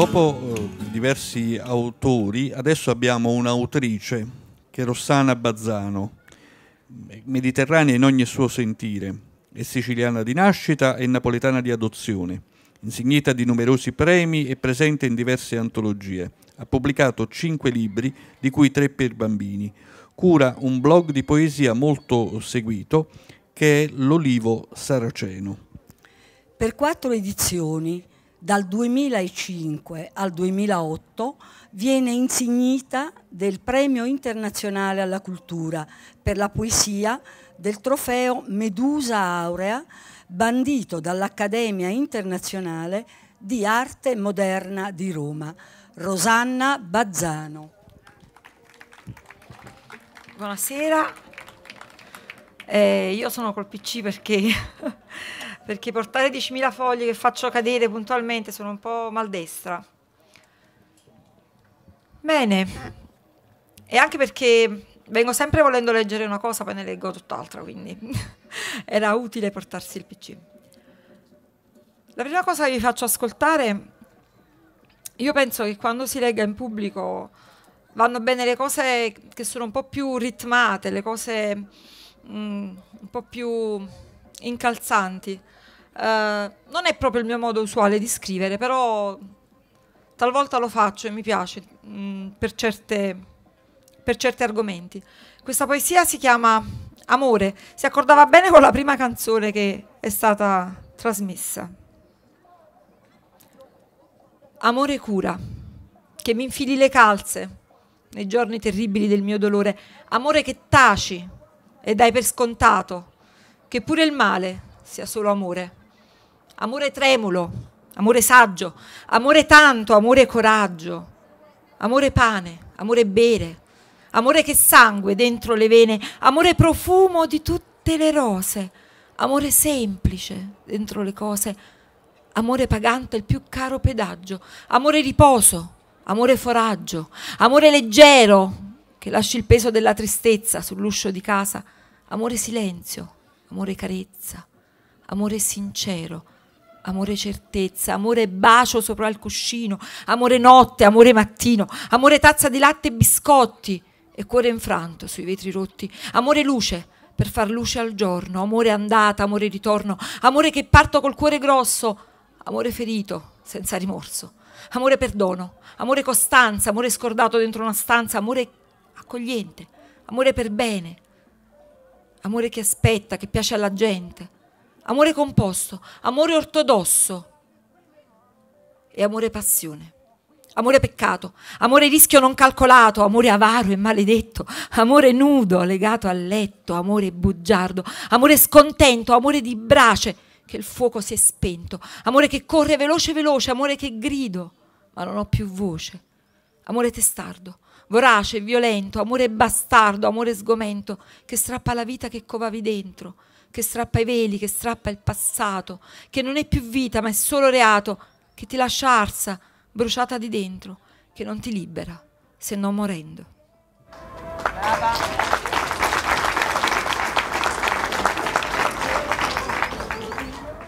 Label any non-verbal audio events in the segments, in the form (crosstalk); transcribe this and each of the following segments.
Dopo eh, diversi autori, adesso abbiamo un'autrice che è Rossana Bazzano, mediterranea in ogni suo sentire, è siciliana di nascita e napoletana di adozione, insignita di numerosi premi e presente in diverse antologie. Ha pubblicato cinque libri, di cui tre per bambini. Cura un blog di poesia molto seguito che è L'Olivo Saraceno. Per quattro edizioni dal 2005 al 2008 viene insignita del Premio internazionale alla cultura per la poesia del trofeo Medusa Aurea bandito dall'Accademia internazionale di arte moderna di Roma, Rosanna Bazzano. Buonasera, eh, io sono col PC perché (laughs) perché portare 10.000 fogli che faccio cadere puntualmente sono un po' maldestra. Bene, e anche perché vengo sempre volendo leggere una cosa, poi ne leggo tutt'altra, quindi (laughs) era utile portarsi il PC. La prima cosa che vi faccio ascoltare, io penso che quando si legga in pubblico vanno bene le cose che sono un po' più ritmate, le cose mh, mm, un po' più incalzanti. Eh, non è proprio il mio modo usuale di scrivere, però talvolta lo faccio e mi piace mh, mm, per, certe, per certi argomenti. Questa poesia si chiama Amore, si accordava bene con la prima canzone che è stata trasmessa. Amore cura, che mi infili le calze nei giorni terribili del mio dolore, amore che taci e dai per scontato, che pure il male sia solo amore amore tremulo, amore saggio, amore tanto, amore coraggio, amore pane, amore bere, amore che sangue dentro le vene, amore profumo di tutte le rose, amore semplice dentro le cose, amore pagante il più caro pedaggio, amore riposo, amore foraggio, amore leggero che lasci il peso della tristezza sull'uscio di casa, amore silenzio, amore carezza, amore sincero, amore certezza, amore bacio sopra il cuscino, amore notte, amore mattino, amore tazza di latte e biscotti e cuore infranto sui vetri rotti, amore luce per far luce al giorno, amore andata, amore ritorno, amore che parto col cuore grosso, amore ferito senza rimorso, amore perdono, amore costanza, amore scordato dentro una stanza, amore accogliente, amore per bene, amore che aspetta, che piace alla gente amore composto, amore ortodosso e amore passione. Amore peccato, amore rischio non calcolato, amore avaro e maledetto, amore nudo legato al letto, amore bugiardo, amore scontento, amore di brace che il fuoco si è spento, amore che corre veloce veloce, amore che grido ma non ho più voce, amore testardo, vorace, violento, amore bastardo, amore sgomento, che strappa la vita che covavi dentro, che strappa i veli, che strappa il passato, che non è più vita ma è solo reato, che ti lascia arsa, bruciata di dentro, che non ti libera, se non morendo. Brava.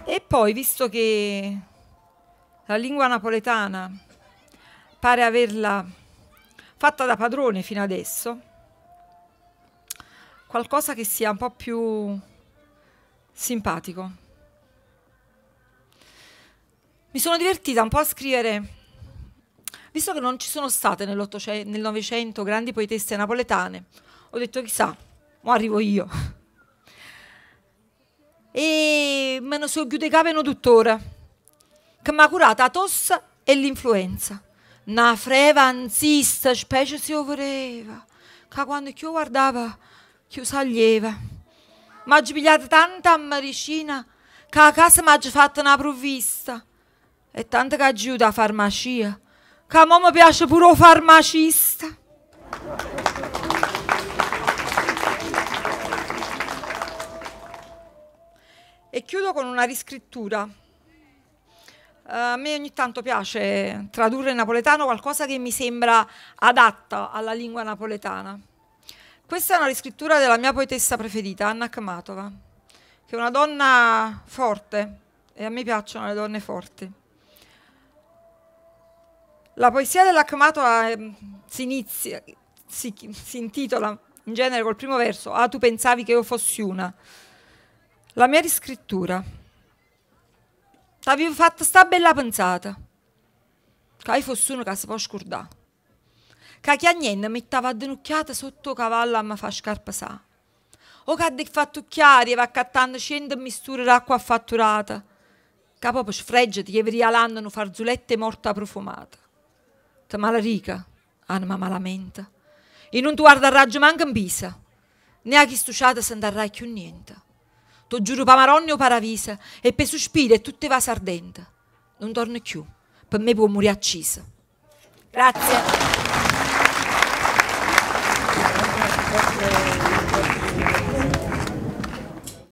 E poi, visto che la lingua napoletana pare averla fatta da padrone fino adesso, qualcosa che sia un po' più simpatico. Mi sono divertita un po' a scrivere, visto che non ci sono state nel Novecento grandi poetesse napoletane, ho detto chissà, mo arrivo io. E me ne sono chiude capeno tuttora, che mi ha curata la tosse e l'influenza una frevanzista, specie se io voleva, che quando io guardava, io salieva. Mi ha pigliato tanta medicina che a casa mi ha fatto una provvista. E tanto che aiuta a farmacia, che a me mi piace pure un farmacista. E chiudo con una riscrittura eh, a me ogni tanto piace tradurre in napoletano qualcosa che mi sembra adatta alla lingua napoletana. Questa è una riscrittura della mia poetessa preferita, Anna Akhmatova, che è una donna forte e a me piacciono le donne forti. La poesia dell'Akhmatova ehm, si inizia, si, si intitola in genere col primo verso, Ah tu pensavi che io fossi una. La mia riscrittura. T'avevo fatto sta bella pensata. Che hai fosse uno che si può scordare. Che chi a niente mettava addenocchiata sotto cavallo a me fa scarpa sa. O che ha fatto chiari e va cattando 100 misture d'acqua fatturata. Che proprio sfreggiti e l'anno una farzuletta morta profumata. Te malarica, anima malamente. E non tu guarda raggio manca in pisa. Ne ha chi stuciata se andrà più niente fatto, giuro per Maronna o Paravisa, e per sospire tutte vas sardente. Non torno più, per me può morire accisa. Grazie.